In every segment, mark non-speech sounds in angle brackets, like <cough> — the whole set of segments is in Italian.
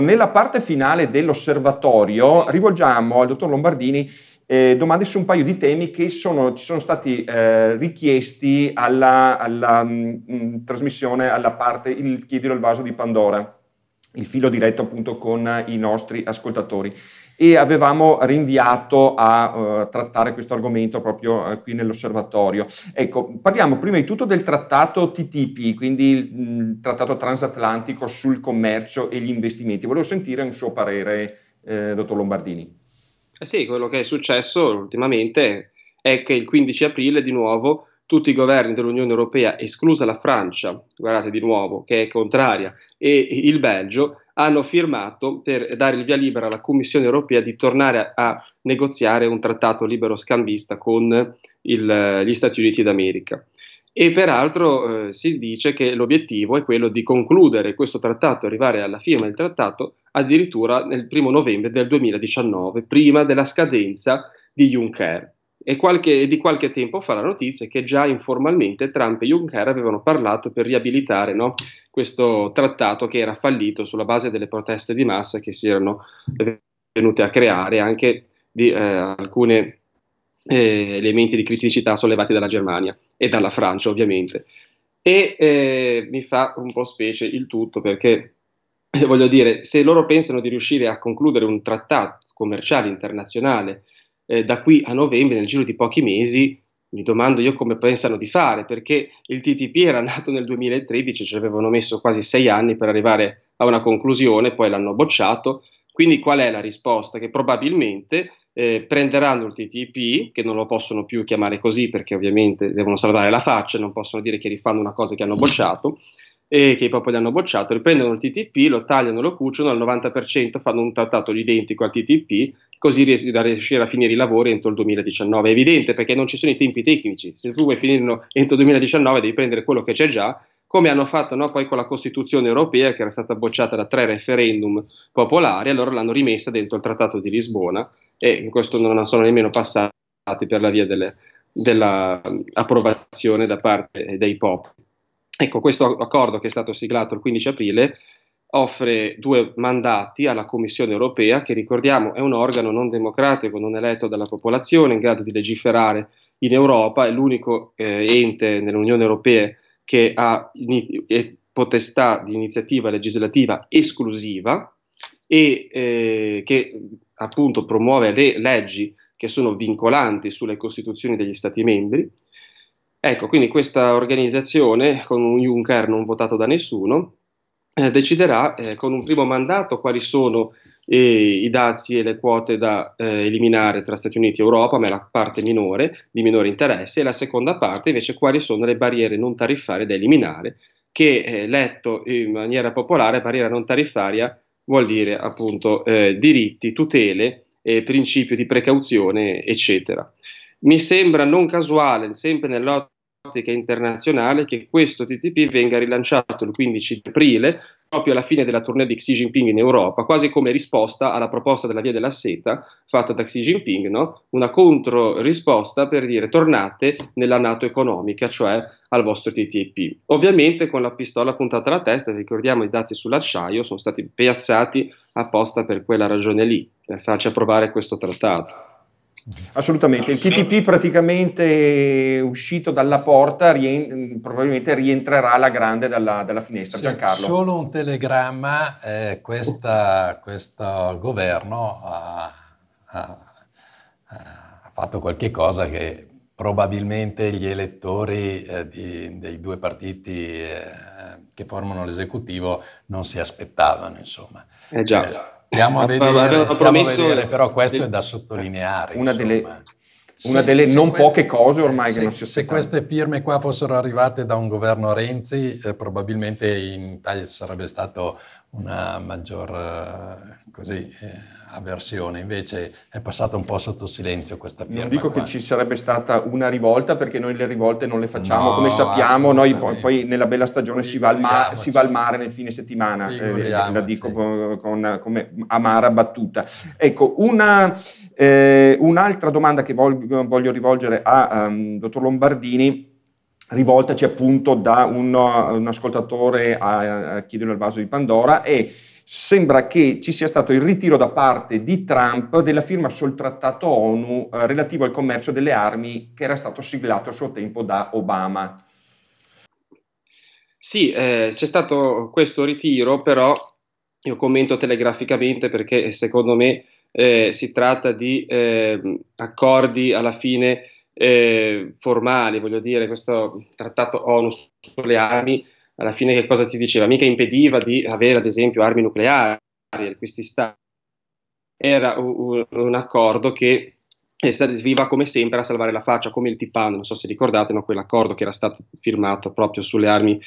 Nella parte finale dell'osservatorio rivolgiamo al dottor Lombardini eh, domande su un paio di temi che sono, ci sono stati eh, richiesti alla, alla mh, mm, mm, trasmissione, alla parte Il chiedilo al vaso di Pandora il filo diretto appunto con i nostri ascoltatori e avevamo rinviato a uh, trattare questo argomento proprio uh, qui nell'osservatorio. Ecco, parliamo prima di tutto del trattato TTP, quindi il, il mm, trattato transatlantico sul commercio e gli investimenti. Volevo sentire un suo parere, eh, dottor Lombardini. Eh sì, quello che è successo ultimamente è che il 15 aprile di nuovo tutti i governi dell'Unione Europea, esclusa la Francia, guardate di nuovo, che è contraria, e il Belgio, hanno firmato per dare il via libera alla Commissione Europea di tornare a, a negoziare un trattato libero scambista con il, gli Stati Uniti d'America. E peraltro eh, si dice che l'obiettivo è quello di concludere questo trattato, arrivare alla firma del trattato addirittura nel primo novembre del 2019, prima della scadenza di Juncker e, qualche, e di qualche tempo fa la notizia che già informalmente Trump e Juncker avevano parlato per riabilitare no, questo trattato che era fallito sulla base delle proteste di massa che si erano venute a creare anche di eh, alcuni eh, elementi di criticità sollevati dalla Germania e dalla Francia ovviamente. E eh, mi fa un po' specie il tutto perché eh, voglio dire, se loro pensano di riuscire a concludere un trattato commerciale internazionale eh, da qui a novembre, nel giro di pochi mesi, mi domando io come pensano di fare, perché il TTP era <laughs> nato nel 2013, ci avevano messo quasi sei anni per arrivare a una conclusione, poi l'hanno bocciato. Quindi qual è la risposta? Che probabilmente eh, prenderanno il TTP, che non lo possono più chiamare così perché ovviamente devono salvare la faccia, non possono dire che rifanno una cosa che hanno bocciato, e che i popoli hanno bocciato, riprendono il TTP, lo tagliano, lo cuciono, al 90% fanno un trattato identico al TTP, così ries- da riuscire a finire i lavori entro il 2019. È evidente perché non ci sono i tempi tecnici, se tu vuoi finirlo entro il 2019 devi prendere quello che c'è già, come hanno fatto no, poi con la Costituzione europea che era stata bocciata da tre referendum popolari, allora l'hanno rimessa dentro il Trattato di Lisbona e in questo non sono nemmeno passati per la via dell'approvazione da parte dei popoli. Ecco, questo accordo che è stato siglato il 15 aprile offre due mandati alla Commissione europea, che ricordiamo è un organo non democratico, non eletto dalla popolazione, in grado di legiferare in Europa, è l'unico eh, ente nell'Unione europea che ha potestà di iniziativa legislativa esclusiva e eh, che appunto promuove le leggi che sono vincolanti sulle costituzioni degli Stati membri Ecco, quindi questa organizzazione, con un Juncker non votato da nessuno, eh, deciderà eh, con un primo mandato quali sono eh, i dazi e le quote da eh, eliminare tra Stati Uniti e Europa, ma è la parte minore, di minore interesse, e la seconda parte invece quali sono le barriere non tariffarie da eliminare, che eh, letto in maniera popolare, barriera non tariffaria vuol dire appunto eh, diritti, tutele, principio di precauzione, eccetera mi sembra non casuale, sempre nell'ottica ottica internazionale che questo TTP venga rilanciato il 15 aprile, proprio alla fine della tournée di Xi Jinping in Europa, quasi come risposta alla proposta della via della seta fatta da Xi Jinping, no? una controrisposta per dire tornate nella Nato economica, cioè al vostro TTP. Ovviamente con la pistola puntata alla testa, ricordiamo i dazi sull'acciaio sono stati piazzati apposta per quella ragione lì, per farci approvare questo trattato. Assolutamente, il TTP praticamente uscito dalla porta rien- probabilmente rientrerà alla grande dalla, dalla finestra. Sì, Giancarlo. Solo un telegramma, eh, questa, questo governo ha, ha, ha, fatto qualche cosa che probabilmente gli elettori eh, di, dei due partiti... Eh, che formano l'esecutivo non si aspettavano, insomma. Eh già. Eh, stiamo a vedere, stiamo a vedere però questo del, è da sottolineare. Una insomma. delle, una se, delle se non queste, poche cose ormai se, che non si aspettano. Se queste firme qua fossero arrivate da un governo Renzi, eh, probabilmente in Italia ci sarebbe stato una maggior eh, così, eh, avversione, invece è passata un po' sotto silenzio questa firma. Non dico qua. che ci sarebbe stata una rivolta perché noi le rivolte non le facciamo, no, come sappiamo, noi poi, poi, nella bella stagione si va, mar, si va, al mare nel fine settimana, eh, la dico con, con, come amara battuta. Ecco, una, eh, un'altra domanda che voglio, voglio rivolgere a um, dottor Lombardini rivoltaci appunto da un, un ascoltatore a, a Chiedere al Vaso di Pandora è sembra che ci sia stato il ritiro da parte di Trump della firma sul trattato ONU eh, relativo al commercio delle armi che era stato siglato a suo tempo da Obama. Sì, eh, c'è stato questo ritiro, però io commento telegraficamente perché eh, secondo me eh, si tratta di ehm, accordi alla fine eh, formali, voglio dire, questo trattato ONU sulle armi alla fine che cosa ti diceva? Mica impediva di avere ad esempio armi nucleari questi stati. Era un, un accordo che serviva come sempre a salvare la faccia, come il TIPAN, non so se ricordate, no? quell'accordo che era stato firmato proprio sulle armi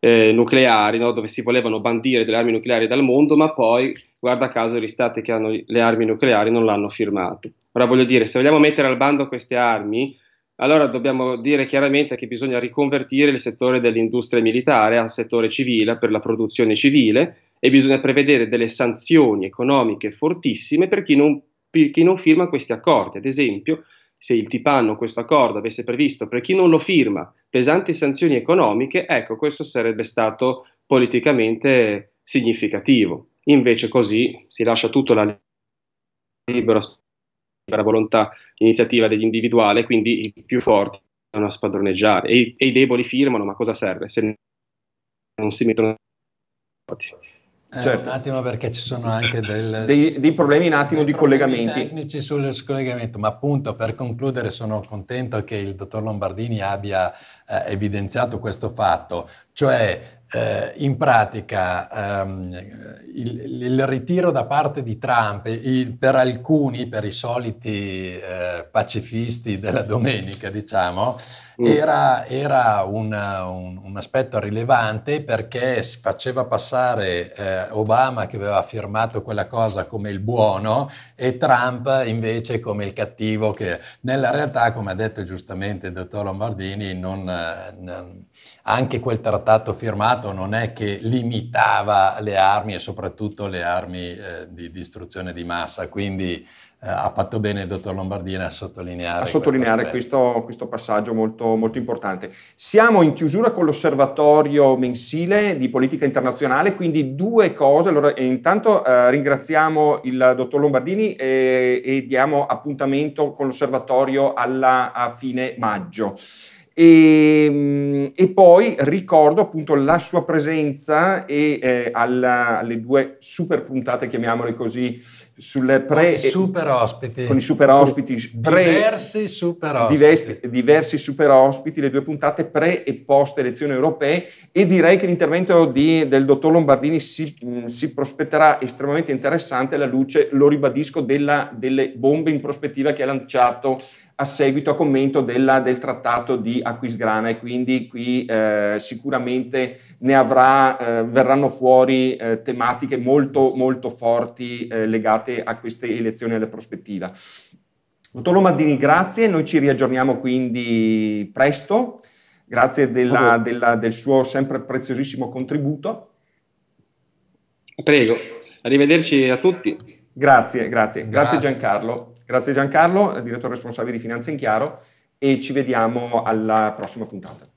eh, nucleari, no? dove si volevano bandire delle armi nucleari dal mondo, ma poi, guarda caso, gli stati che hanno le armi nucleari non l'hanno firmato. Ora voglio dire, se vogliamo mettere al bando queste armi, allora dobbiamo dire chiaramente che bisogna riconvertire il settore dell'industria militare al settore civile per la produzione civile e bisogna prevedere delle sanzioni economiche fortissime per chi non, per chi non firma questi accordi. Ad esempio, se il Tipanno questo accordo avesse previsto per chi non lo firma pesanti sanzioni economiche, ecco, questo sarebbe stato politicamente significativo. Invece così si lascia tutto la libera la volontà, iniziativa dell'individuale, quindi i più forti vanno a spadroneggiare e, e i deboli firmano, ma cosa serve se non si mettono d'accordo? Eh, certo. Eh, un attimo perché ci sono anche del, dei, dei, problemi un attimo di collegamenti tecnici sul scollegamento, ma appunto per concludere sono contento che il dottor Lombardini abbia eh, evidenziato questo fatto, cioè eh, in pratica ehm, il, il, ritiro da parte di Trump il, per alcuni, per i soliti eh, pacifisti della domenica, diciamo, Mm. era, era una, un, un, aspetto rilevante perché si faceva passare eh, Obama che aveva firmato quella cosa come il buono e Trump invece come il cattivo che nella realtà, come ha detto giustamente il dottor Lombardini, non, non, anche quel trattato firmato non è che limitava le armi e soprattutto le armi eh, di distruzione di massa. Quindi eh, ha fatto bene il dottor Lombardini a sottolineare, a sottolineare questo, questo, passaggio molto, molto, importante. Siamo in chiusura con l'osservatorio mensile di politica internazionale, quindi due cose. Allora, eh, intanto eh, ringraziamo il dottor Lombardini e, e diamo appuntamento con l'osservatorio alla, a fine maggio. E, ehm, e, poi ricordo appunto la sua presenza e eh, alla, alle due super puntate, chiamiamole così, sulle pre... Con i super ospiti. Con i super ospiti. Pre, diversi super ospiti. Diversi, diversi super ospiti, le due puntate pre e post elezioni europee e direi che l'intervento di, del dottor Lombardini si, si, prospetterà estremamente interessante alla luce, lo ribadisco, della, delle bombe in prospettiva che ha lanciato a seguito a commento della, del trattato di Aquisgrana e quindi qui eh, sicuramente ne avrà, eh, verranno fuori eh, tematiche molto, molto forti eh, legate a queste elezioni e alla prospettiva. Dottor Lomadini, grazie, noi ci riaggiorniamo quindi presto, grazie della, della, del suo sempre preziosissimo contributo. Prego, arrivederci a tutti. Grazie, grazie, grazie, grazie Giancarlo. Grazie Giancarlo, direttore responsabile di Finanza in Chiaro e ci vediamo alla prossima puntata.